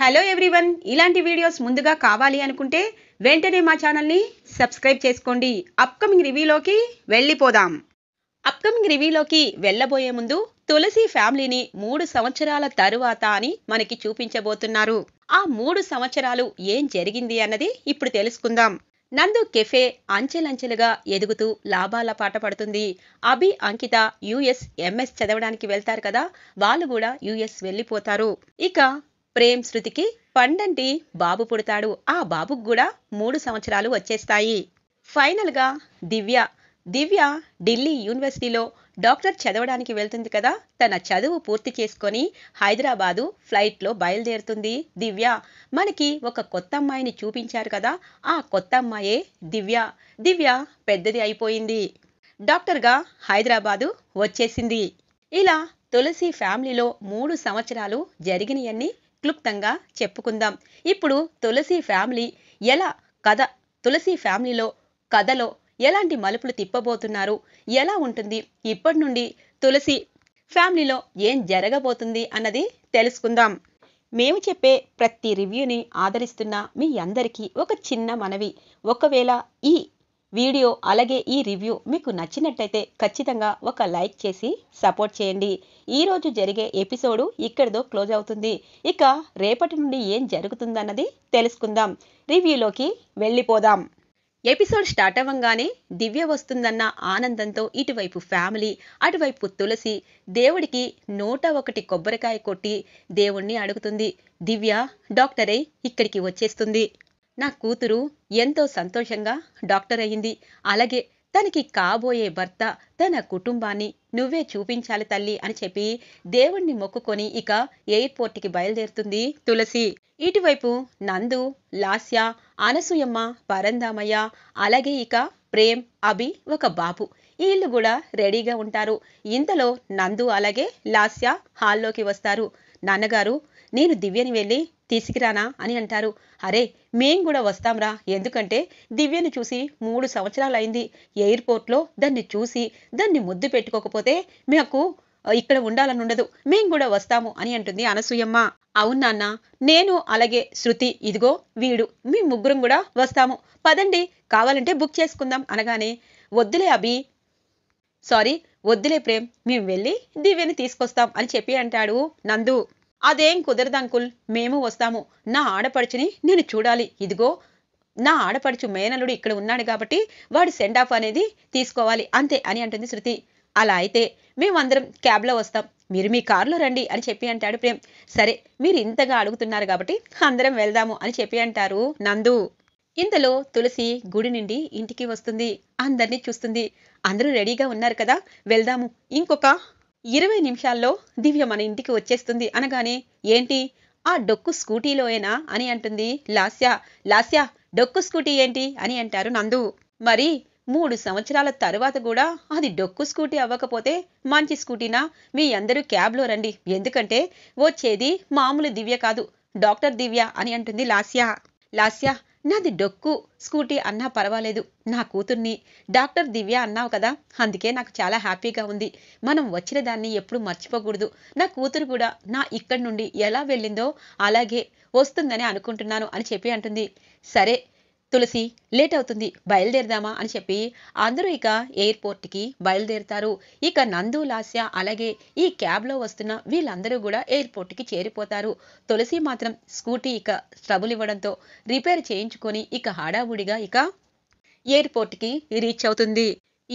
hello everyone ఇలాంటి videos ముందుగా కావాలి అనుకుంటే వెంటనే మా ఛానల్ని సబ్స్క్రైబ్ చేసుకోండి అప్కమింగ్ రివ్యూలోకి వెళ్ళిపోదాం అప్కమింగ్ రివ్యూలోకి వెళ్ళబోయే ముందు తులసి ఫ్యామిలీని మూడు సంవత్సరాల తరువాత అని మనకి చూపించబోతున్నారు ఆ మూడు సంవత్సరాలు ఏం జరిగింది అన్నది ఇప్పుడు తెలుసుకుందాం నందు కెఫే అంచెలంచెలుగా ఎదుగుతూ లాభాల పాట పడుతుంది అభి అంకిత యుఎస్ ఎంఎస్ చదవడానికి వెళ్తారు కదా వాళ్ళు కూడా యుఎస్ వెళ్ళిపోతారు ఇక ప్రేమ్ శృతికి పండంటి బాబు పుడతాడు ఆ బాబుకు కూడా మూడు సంవత్సరాలు వచ్చేస్తాయి ఫైనల్గా దివ్య దివ్య ఢిల్లీ యూనివర్సిటీలో డాక్టర్ చదవడానికి వెళ్తుంది కదా తన చదువు పూర్తి చేసుకొని హైదరాబాదు ఫ్లైట్లో బయలుదేరుతుంది దివ్య మనకి ఒక కొత్త అమ్మాయిని చూపించారు కదా ఆ కొత్త అమ్మాయే దివ్య దివ్య పెద్దది అయిపోయింది డాక్టర్గా హైదరాబాదు వచ్చేసింది ఇలా తులసి ఫ్యామిలీలో మూడు సంవత్సరాలు జరిగినవన్నీ క్లుప్తంగా చెప్పుకుందాం ఇప్పుడు తులసి ఫ్యామిలీ ఎలా కథ తులసి ఫ్యామిలీలో కథలో ఎలాంటి మలుపులు తిప్పబోతున్నారు ఎలా ఉంటుంది ఇప్పటి నుండి తులసి ఫ్యామిలీలో ఏం జరగబోతుంది అన్నది తెలుసుకుందాం మేము చెప్పే ప్రతి రివ్యూని ఆదరిస్తున్న మీ అందరికీ ఒక చిన్న మనవి ఒకవేళ ఈ వీడియో అలాగే ఈ రివ్యూ మీకు నచ్చినట్టయితే ఖచ్చితంగా ఒక లైక్ చేసి సపోర్ట్ చేయండి ఈరోజు జరిగే ఎపిసోడు ఇక్కడితో క్లోజ్ అవుతుంది ఇక రేపటి నుండి ఏం జరుగుతుందన్నది తెలుసుకుందాం రివ్యూలోకి వెళ్ళిపోదాం ఎపిసోడ్ స్టార్ట్ అవ్వంగానే దివ్య వస్తుందన్న ఆనందంతో ఇటువైపు ఫ్యామిలీ అటువైపు తులసి దేవుడికి నూట ఒకటి కొబ్బరికాయ కొట్టి దేవుణ్ణి అడుగుతుంది దివ్య డాక్టరే ఇక్కడికి వచ్చేస్తుంది నా కూతురు ఎంతో సంతోషంగా డాక్టర్ అయింది అలాగే తనకి కాబోయే భర్త తన కుటుంబాన్ని నువ్వే చూపించాలి తల్లి అని చెప్పి దేవుణ్ణి మొక్కుకొని ఇక ఎయిర్పోర్ట్కి బయలుదేరుతుంది తులసి ఇటువైపు నందు లాస్య అనసూయమ్మ పరందామయ్య అలాగే ఇక ప్రేమ్ అభి ఒక బాబు వీళ్ళు కూడా రెడీగా ఉంటారు ఇంతలో నందు అలాగే లాస్య హాల్లోకి వస్తారు నాన్నగారు నేను దివ్యని వెళ్ళి తీసుకురానా అని అంటారు అరే మేం కూడా వస్తాంరా ఎందుకంటే దివ్యను చూసి మూడు సంవత్సరాలైంది ఎయిర్పోర్ట్లో దాన్ని చూసి దాన్ని ముద్దు పెట్టుకోకపోతే మాకు ఇక్కడ ఉండాలని ఉండదు మేం కూడా వస్తాము అని అంటుంది అనసూయమ్మ అవునాన్న నేను అలాగే శృతి ఇదిగో వీడు మీ ముగ్గురం కూడా వస్తాము పదండి కావాలంటే బుక్ చేసుకుందాం అనగానే వద్దులే అభి సారీ వద్దులే ప్రేమ్ మేము వెళ్ళి దివ్యని తీసుకొస్తాం అని చెప్పి అంటాడు నందు అదేం కుదరదు అంకుల్ మేము వస్తాము నా ఆడపడుచుని నేను చూడాలి ఇదిగో నా ఆడపడుచు మేనలుడు ఇక్కడ ఉన్నాడు కాబట్టి వాడి సెండ్ ఆఫ్ అనేది తీసుకోవాలి అంతే అని అంటుంది శృతి అలా అయితే మేమందరం క్యాబ్లో వస్తాం మీరు మీ కారులో రండి అని చెప్పి అంటాడు ప్రేమ్ సరే మీరు ఇంతగా అడుగుతున్నారు కాబట్టి అందరం వెళ్దాము అని చెప్పి అంటారు నందు ఇందులో తులసి గుడి నుండి ఇంటికి వస్తుంది అందరినీ చూస్తుంది అందరూ రెడీగా ఉన్నారు కదా వెళ్దాము ఇంకొక ఇరవై నిమిషాల్లో దివ్య మన ఇంటికి వచ్చేస్తుంది అనగానే ఏంటి ఆ డొక్కు స్కూటీలోయేనా అని అంటుంది లాస్య లాస్య డొక్కు స్కూటీ ఏంటి అని అంటారు నందు మరి మూడు సంవత్సరాల తరువాత కూడా అది డొక్కు స్కూటీ అవ్వకపోతే మంచి స్కూటీనా మీ అందరూ క్యాబ్లో రండి ఎందుకంటే వచ్చేది మామూలు దివ్య కాదు డాక్టర్ దివ్య అని అంటుంది లాస్య లాస్య నాది డొక్కు స్కూటీ అన్నా పర్వాలేదు నా కూతుర్ని డాక్టర్ దివ్య అన్నావు కదా అందుకే నాకు చాలా హ్యాపీగా ఉంది మనం వచ్చిన దాన్ని ఎప్పుడు మర్చిపోకూడదు నా కూతురు కూడా నా ఇక్కడి నుండి ఎలా వెళ్ళిందో అలాగే వస్తుందని అనుకుంటున్నాను అని చెప్పి అంటుంది సరే తులసి లేట్ అవుతుంది బయలుదేరదామా అని చెప్పి అందరూ ఇక ఎయిర్పోర్ట్కి బయలుదేరుతారు ఇక నందు లాస్య అలాగే ఈ క్యాబ్లో వస్తున్న వీళ్ళందరూ కూడా ఎయిర్పోర్ట్కి చేరిపోతారు తులసి మాత్రం స్కూటీ ఇక ట్రబుల్ ఇవ్వడంతో రిపేర్ చేయించుకొని ఇక హడావుడిగా ఇక ఎయిర్పోర్ట్కి రీచ్ అవుతుంది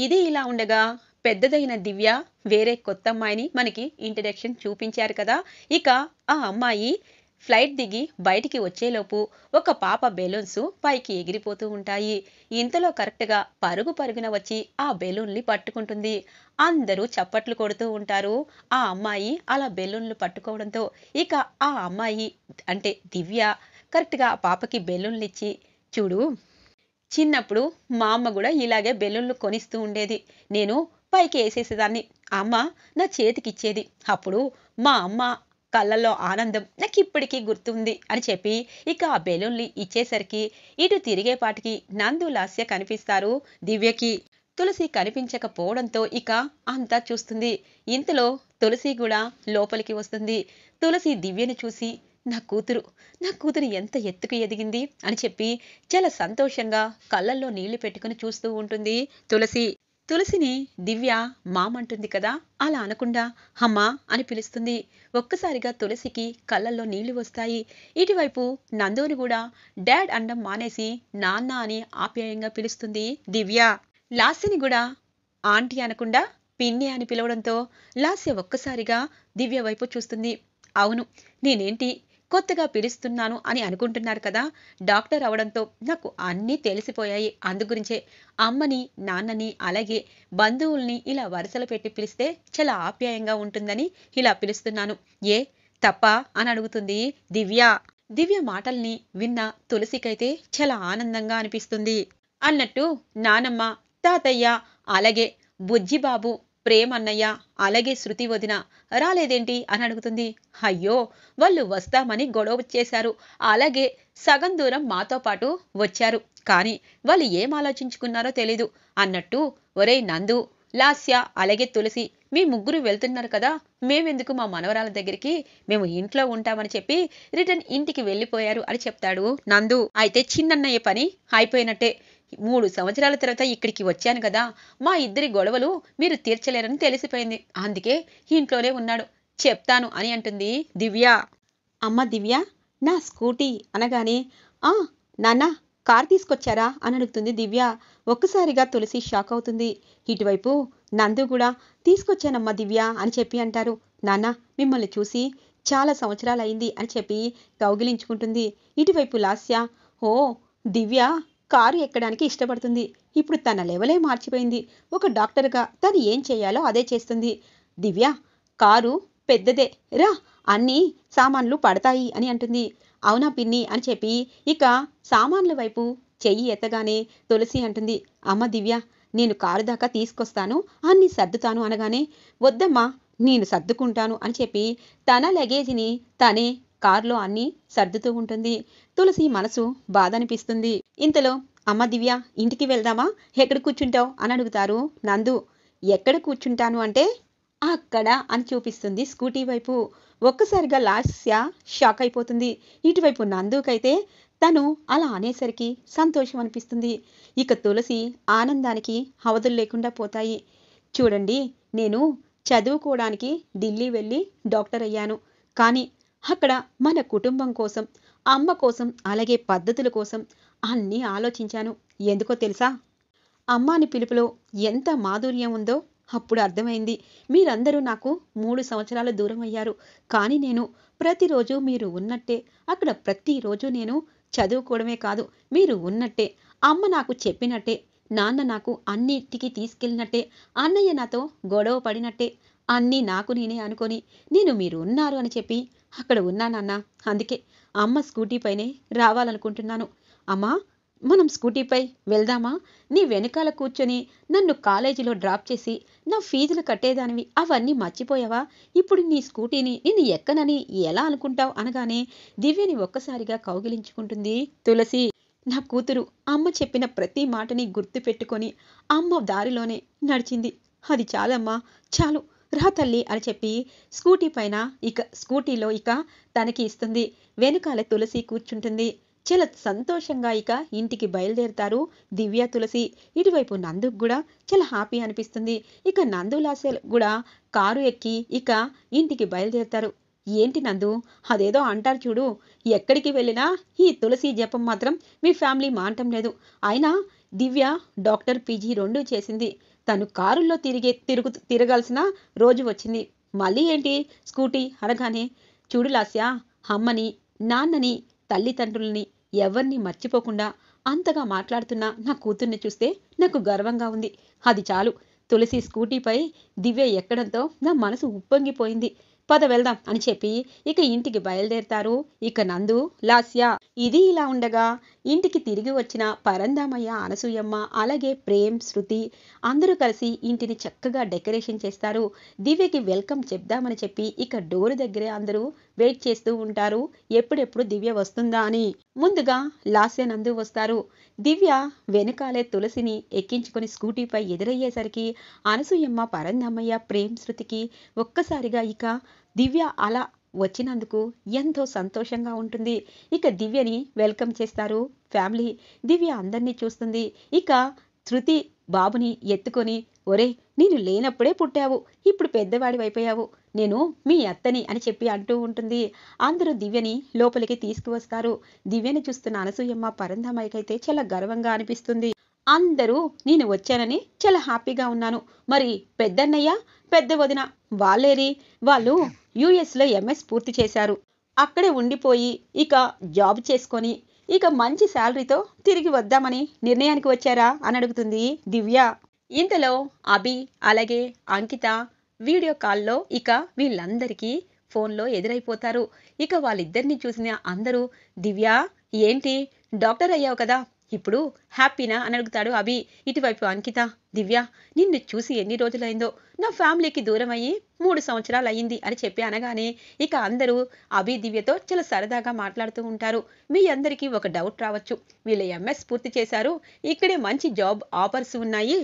ఇది ఇలా ఉండగా పెద్దదైన దివ్య వేరే కొత్త అమ్మాయిని మనకి ఇంట్రడక్షన్ చూపించారు కదా ఇక ఆ అమ్మాయి ఫ్లైట్ దిగి బయటికి వచ్చేలోపు ఒక పాప బెలూన్స్ పైకి ఎగిరిపోతూ ఉంటాయి ఇంతలో కరెక్ట్గా పరుగు పరుగున వచ్చి ఆ బెలూన్లు పట్టుకుంటుంది అందరూ చప్పట్లు కొడుతూ ఉంటారు ఆ అమ్మాయి అలా బెలూన్లు పట్టుకోవడంతో ఇక ఆ అమ్మాయి అంటే దివ్య కరెక్ట్గా ఆ పాపకి బెలూన్లు ఇచ్చి చూడు చిన్నప్పుడు మా అమ్మ కూడా ఇలాగే బెలూన్లు కొనిస్తూ ఉండేది నేను పైకి వేసేసేదాన్ని అమ్మ నా చేతికిచ్చేది అప్పుడు మా అమ్మ కళ్ళల్లో ఆనందం నాకు ఇప్పటికీ గుర్తుంది అని చెప్పి ఇక ఆ బెలూన్లు ఇచ్చేసరికి ఇటు తిరిగేపాటికి నందు లాస్య కనిపిస్తారు దివ్యకి తులసి కనిపించకపోవడంతో ఇక అంతా చూస్తుంది ఇంతలో తులసి కూడా లోపలికి వస్తుంది తులసి దివ్యను చూసి నా కూతురు నా కూతురు ఎంత ఎత్తుకు ఎదిగింది అని చెప్పి చాలా సంతోషంగా కళ్ళల్లో నీళ్లు పెట్టుకుని చూస్తూ ఉంటుంది తులసి తులసిని దివ్య మామంటుంది కదా అలా అనకుండా హమ్మా అని పిలుస్తుంది ఒక్కసారిగా తులసికి కళ్ళల్లో నీళ్లు వస్తాయి ఇటువైపు నందుని కూడా డాడ్ అండం మానేసి నాన్న అని ఆప్యాయంగా పిలుస్తుంది దివ్య లాస్యని కూడా ఆంటీ అనకుండా పిన్ని అని పిలవడంతో లాస్య ఒక్కసారిగా దివ్య వైపు చూస్తుంది అవును నేనేంటి కొత్తగా పిలుస్తున్నాను అని అనుకుంటున్నారు కదా డాక్టర్ అవడంతో నాకు అన్నీ తెలిసిపోయాయి అందుగురించే అమ్మని నాన్నని అలాగే బంధువుల్ని ఇలా వరుసలు పెట్టి పిలిస్తే చాలా ఆప్యాయంగా ఉంటుందని ఇలా పిలుస్తున్నాను ఏ తప్ప అని అడుగుతుంది దివ్య దివ్య మాటల్ని విన్న తులసికైతే చాలా ఆనందంగా అనిపిస్తుంది అన్నట్టు నానమ్మ తాతయ్య అలాగే బుజ్జిబాబు ప్రేమ అన్నయ్య అలాగే శృతి వదిన రాలేదేంటి అని అడుగుతుంది అయ్యో వాళ్ళు వస్తామని గొడవ చేశారు అలాగే సగం దూరం మాతో పాటు వచ్చారు కానీ వాళ్ళు ఏం ఆలోచించుకున్నారో తెలీదు అన్నట్టు ఒరే నందు లాస్య అలాగే తులసి మీ ముగ్గురు వెళ్తున్నారు కదా మేమెందుకు మా మనవరాల దగ్గరికి మేము ఇంట్లో ఉంటామని చెప్పి రిటర్న్ ఇంటికి వెళ్ళిపోయారు అని చెప్తాడు నందు అయితే చిన్నన్నయ్య పని అయిపోయినట్టే మూడు సంవత్సరాల తర్వాత ఇక్కడికి వచ్చాను కదా మా ఇద్దరి గొడవలు మీరు తీర్చలేరని తెలిసిపోయింది అందుకే ఇంట్లోనే ఉన్నాడు చెప్తాను అని అంటుంది దివ్య అమ్మ దివ్య నా స్కూటీ అనగానే ఆ నాన్న కార్ తీసుకొచ్చారా అని అడుగుతుంది దివ్య ఒక్కసారిగా తులసి షాక్ అవుతుంది ఇటువైపు నందు కూడా తీసుకొచ్చానమ్మా దివ్య అని చెప్పి అంటారు నాన్న మిమ్మల్ని చూసి చాలా సంవత్సరాలు అయింది అని చెప్పి గౌగిలించుకుంటుంది ఇటువైపు లాస్య ఓ దివ్య కారు ఎక్కడానికి ఇష్టపడుతుంది ఇప్పుడు తన లెవలే మార్చిపోయింది ఒక డాక్టర్గా తను ఏం చేయాలో అదే చేస్తుంది దివ్య కారు పెద్దదే రా అన్ని సామాన్లు పడతాయి అని అంటుంది అవునా పిన్ని అని చెప్పి ఇక సామాన్ల వైపు చెయ్యి ఎత్తగానే తులసి అంటుంది అమ్మ దివ్య నేను కారు దాకా తీసుకొస్తాను అన్ని సర్దుతాను అనగానే వద్దమ్మా నేను సర్దుకుంటాను అని చెప్పి తన లగేజీని తనే కారులో అన్ని సర్దుతూ ఉంటుంది తులసి మనసు బాధ అనిపిస్తుంది ఇంతలో అమ్మ దివ్య ఇంటికి వెళ్దామా ఎక్కడ కూర్చుంటావు అని అడుగుతారు నందు ఎక్కడ కూర్చుంటాను అంటే అక్కడ అని చూపిస్తుంది స్కూటీ వైపు ఒక్కసారిగా లాస్య షాక్ అయిపోతుంది ఇటువైపు నందుకైతే తను అలా అనేసరికి సంతోషం అనిపిస్తుంది ఇక తులసి ఆనందానికి అవధులు లేకుండా పోతాయి చూడండి నేను చదువుకోవడానికి ఢిల్లీ వెళ్ళి డాక్టర్ అయ్యాను కానీ అక్కడ మన కుటుంబం కోసం అమ్మ కోసం అలాగే పద్ధతుల కోసం అన్నీ ఆలోచించాను ఎందుకో తెలుసా అమ్మాని పిలుపులో ఎంత మాధుర్యం ఉందో అప్పుడు అర్థమైంది మీరందరూ నాకు మూడు సంవత్సరాలు దూరం అయ్యారు కానీ నేను ప్రతిరోజు మీరు ఉన్నట్టే అక్కడ ప్రతిరోజు నేను చదువుకోవడమే కాదు మీరు ఉన్నట్టే అమ్మ నాకు చెప్పినట్టే నాన్న నాకు అన్నిటికీ తీసుకెళ్ళినట్టే అన్నయ్య నాతో గొడవ పడినట్టే అన్నీ నాకు నేనే అనుకొని నేను మీరు ఉన్నారు అని చెప్పి అక్కడ ఉన్నానన్న అందుకే అమ్మ స్కూటీపైనే రావాలనుకుంటున్నాను అమ్మా మనం స్కూటీపై వెళ్దామా నీ వెనకాల కూర్చొని నన్ను కాలేజీలో డ్రాప్ చేసి నా ఫీజులు కట్టేదానివి అవన్నీ మర్చిపోయావా ఇప్పుడు నీ స్కూటీని నిన్ను ఎక్కనని ఎలా అనుకుంటావు అనగానే దివ్యని ఒక్కసారిగా కౌగిలించుకుంటుంది తులసి నా కూతురు అమ్మ చెప్పిన ప్రతి మాటని గుర్తుపెట్టుకొని అమ్మ దారిలోనే నడిచింది అది చాలమ్మా చాలు రా తల్లి అని చెప్పి స్కూటీ పైన ఇక స్కూటీలో ఇక తనకి ఇస్తుంది వెనకాల తులసి కూర్చుంటుంది చాలా సంతోషంగా ఇక ఇంటికి బయలుదేరుతారు దివ్య తులసి ఇటువైపు నందుకు కూడా చాలా హ్యాపీ అనిపిస్తుంది ఇక నందులాస కూడా కారు ఎక్కి ఇక ఇంటికి బయలుదేరుతారు ఏంటి నందు అదేదో అంటారు చూడు ఎక్కడికి వెళ్ళినా ఈ తులసి జపం మాత్రం మీ ఫ్యామిలీ మానటం లేదు అయినా దివ్య డాక్టర్ పీజీ రెండు చేసింది తను కారుల్లో తిరిగి తిరుగు తిరగాల్సిన రోజు వచ్చింది మళ్ళీ ఏంటి స్కూటీ అనగానే చూడు లాస్య అమ్మని నాన్నని తల్లిదండ్రులని ఎవరిని మర్చిపోకుండా అంతగా మాట్లాడుతున్న నా కూతుర్ని చూస్తే నాకు గర్వంగా ఉంది అది చాలు తులసి స్కూటీపై దివ్య ఎక్కడంతో నా మనసు ఉప్పొంగిపోయింది పద వెళ్దాం అని చెప్పి ఇక ఇంటికి బయలుదేరుతారు ఇక నందు లాస్య ఇది ఇలా ఉండగా ఇంటికి తిరిగి వచ్చిన పరందామయ్య అనసూయమ్మ అలాగే ప్రేమ్ శృతి అందరూ కలిసి ఇంటిని చక్కగా డెకరేషన్ చేస్తారు దివ్యకి వెల్కమ్ చెప్దామని చెప్పి ఇక డోర్ దగ్గరే అందరూ వెయిట్ చేస్తూ ఉంటారు ఎప్పుడెప్పుడు దివ్య వస్తుందా అని ముందుగా లాస్య నందు వస్తారు దివ్య వెనకాలే తులసిని ఎక్కించుకుని స్కూటీపై ఎదురయ్యేసరికి అనసూయమ్మ పరందమ్మయ్య ప్రేమ్ శృతికి ఒక్కసారిగా ఇక దివ్య అలా వచ్చినందుకు ఎంతో సంతోషంగా ఉంటుంది ఇక దివ్యని వెల్కమ్ చేస్తారు ఫ్యామిలీ దివ్య అందరినీ చూస్తుంది ఇక శృతి బాబుని ఎత్తుకొని ఒరే నేను లేనప్పుడే పుట్టావు ఇప్పుడు పెద్దవాడివైపోయావు నేను మీ అత్తని అని చెప్పి అంటూ ఉంటుంది అందరూ దివ్యని లోపలికి తీసుకువస్తారు దివ్యని చూస్తున్న అనసూయమ్మ పరంధామయ్యకైతే చాలా గర్వంగా అనిపిస్తుంది అందరూ నేను వచ్చానని చాలా హ్యాపీగా ఉన్నాను మరి పెద్దన్నయ్య పెద్ద వదిన వాళ్ళేరి వాళ్ళు యుఎస్లో ఎంఎస్ పూర్తి చేశారు అక్కడే ఉండిపోయి ఇక జాబ్ చేసుకొని ఇక మంచి శాలరీతో తిరిగి వద్దామని నిర్ణయానికి వచ్చారా అని అడుగుతుంది దివ్య ఇంతలో అభి అలాగే అంకిత వీడియో కాల్లో ఇక వీళ్ళందరికీ ఫోన్లో ఎదురైపోతారు ఇక వాళ్ళిద్దరిని చూసిన అందరూ దివ్య ఏంటి డాక్టర్ అయ్యావు కదా ఇప్పుడు హ్యాపీనా అని అడుగుతాడు అభి ఇటువైపు అంకిత దివ్య నిన్ను చూసి ఎన్ని రోజులైందో నా ఫ్యామిలీకి దూరం అయ్యి మూడు సంవత్సరాలు అయ్యింది అని చెప్పి అనగానే ఇక అందరూ అభి దివ్యతో చాలా సరదాగా మాట్లాడుతూ ఉంటారు మీ అందరికీ ఒక డౌట్ రావచ్చు వీళ్ళు ఎంఎస్ పూర్తి చేశారు ఇక్కడే మంచి జాబ్ ఆఫర్స్ ఉన్నాయి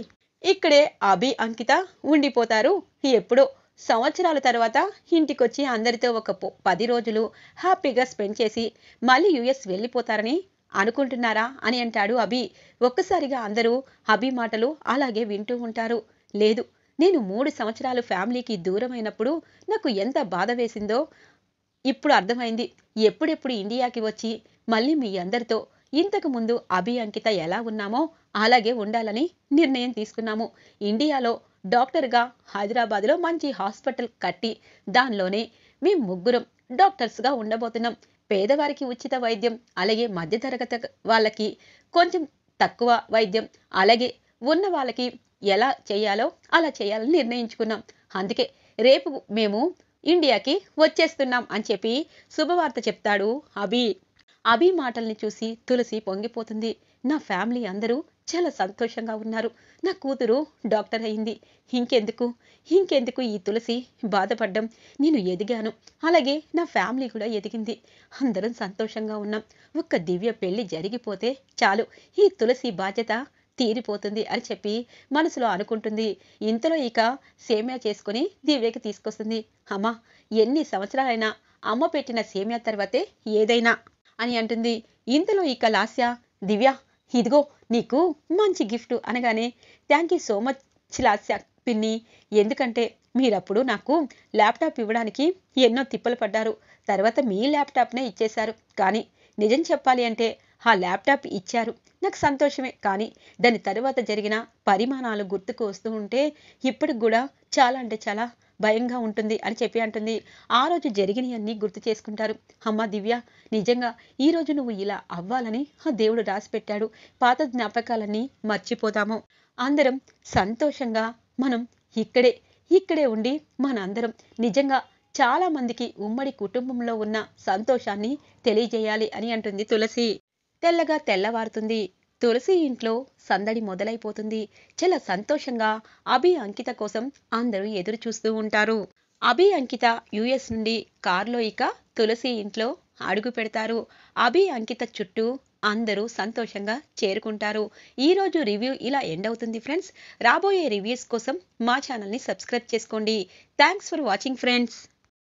ఇక్కడే అభి అంకిత ఉండిపోతారు ఎప్పుడో సంవత్సరాల తర్వాత ఇంటికొచ్చి అందరితో ఒక పది రోజులు హ్యాపీగా స్పెండ్ చేసి మళ్ళీ యుఎస్ వెళ్ళిపోతారని అనుకుంటున్నారా అని అంటాడు అభి ఒక్కసారిగా అందరూ అభి మాటలు అలాగే వింటూ ఉంటారు లేదు నేను మూడు సంవత్సరాలు ఫ్యామిలీకి దూరమైనప్పుడు నాకు ఎంత బాధ వేసిందో ఇప్పుడు అర్థమైంది ఎప్పుడెప్పుడు ఇండియాకి వచ్చి మళ్ళీ మీ అందరితో ఇంతకుముందు అభి అంకిత ఎలా ఉన్నామో అలాగే ఉండాలని నిర్ణయం తీసుకున్నాము ఇండియాలో డాక్టర్గా హైదరాబాద్లో మంచి హాస్పిటల్ కట్టి దానిలోనే మీ ముగ్గురం డాక్టర్స్గా ఉండబోతున్నాం పేదవారికి ఉచిత వైద్యం అలాగే మధ్యతరగతి వాళ్ళకి కొంచెం తక్కువ వైద్యం అలాగే ఉన్న వాళ్ళకి ఎలా చేయాలో అలా చేయాలని నిర్ణయించుకున్నాం అందుకే రేపు మేము ఇండియాకి వచ్చేస్తున్నాం అని చెప్పి శుభవార్త చెప్తాడు అభి అభి మాటల్ని చూసి తులసి పొంగిపోతుంది నా ఫ్యామిలీ అందరూ చాలా సంతోషంగా ఉన్నారు నా కూతురు డాక్టర్ అయింది ఇంకెందుకు ఇంకెందుకు ఈ తులసి బాధపడ్డం నేను ఎదిగాను అలాగే నా ఫ్యామిలీ కూడా ఎదిగింది అందరం సంతోషంగా ఉన్నాం ఒక్క దివ్య పెళ్లి జరిగిపోతే చాలు ఈ తులసి బాధ్యత తీరిపోతుంది అని చెప్పి మనసులో అనుకుంటుంది ఇంతలో ఇక సేమ్యా చేసుకుని దివ్యకి తీసుకొస్తుంది అమ్మ ఎన్ని సంవత్సరాలైనా అమ్మ పెట్టిన సేమ్యా తర్వాతే ఏదైనా అని అంటుంది ఇంతలో ఇక లాస్య దివ్య ఇదిగో నీకు మంచి గిఫ్ట్ అనగానే thank you so much Lasya పిన్ని ఎందుకంటే మీరప్పుడు నాకు ల్యాప్టాప్ ఇవ్వడానికి ఎన్నో తిప్పలు పడ్డారు తర్వాత మీ ల్యాప్టాప్నే ఇచ్చేశారు కానీ నిజం చెప్పాలి అంటే ఆ ల్యాప్టాప్ ఇచ్చారు నాకు సంతోషమే కానీ దాని తర్వాత జరిగిన పరిమాణాలు గుర్తుకు వస్తూ ఉంటే ఇప్పటికి కూడా చాలా అంటే చాలా భయంగా ఉంటుంది అని చెప్పి అంటుంది ఆ రోజు జరిగినవన్నీ గుర్తు చేసుకుంటారు అమ్మ దివ్య నిజంగా ఈ రోజు నువ్వు ఇలా అవ్వాలని ఆ దేవుడు రాసిపెట్టాడు పాత జ్ఞాపకాలన్నీ మర్చిపోతాము అందరం సంతోషంగా మనం ఇక్కడే ఇక్కడే ఉండి మనందరం నిజంగా చాలా మందికి ఉమ్మడి కుటుంబంలో ఉన్న సంతోషాన్ని తెలియజేయాలి అని అంటుంది తులసి తెల్లగా తెల్లవారుతుంది తులసి ఇంట్లో సందడి మొదలైపోతుంది చాలా సంతోషంగా అభి అంకిత కోసం అందరూ ఎదురు చూస్తూ ఉంటారు అభి అంకిత యుఎస్ నుండి కారులో ఇక తులసి ఇంట్లో అడుగు పెడతారు అభి అంకిత చుట్టూ అందరూ సంతోషంగా చేరుకుంటారు ఈరోజు రివ్యూ ఇలా ఎండ్ అవుతుంది ఫ్రెండ్స్ రాబోయే రివ్యూస్ కోసం మా ఛానల్ని సబ్స్క్రైబ్ చేసుకోండి థ్యాంక్స్ ఫర్ వాచింగ్ ఫ్రెండ్స్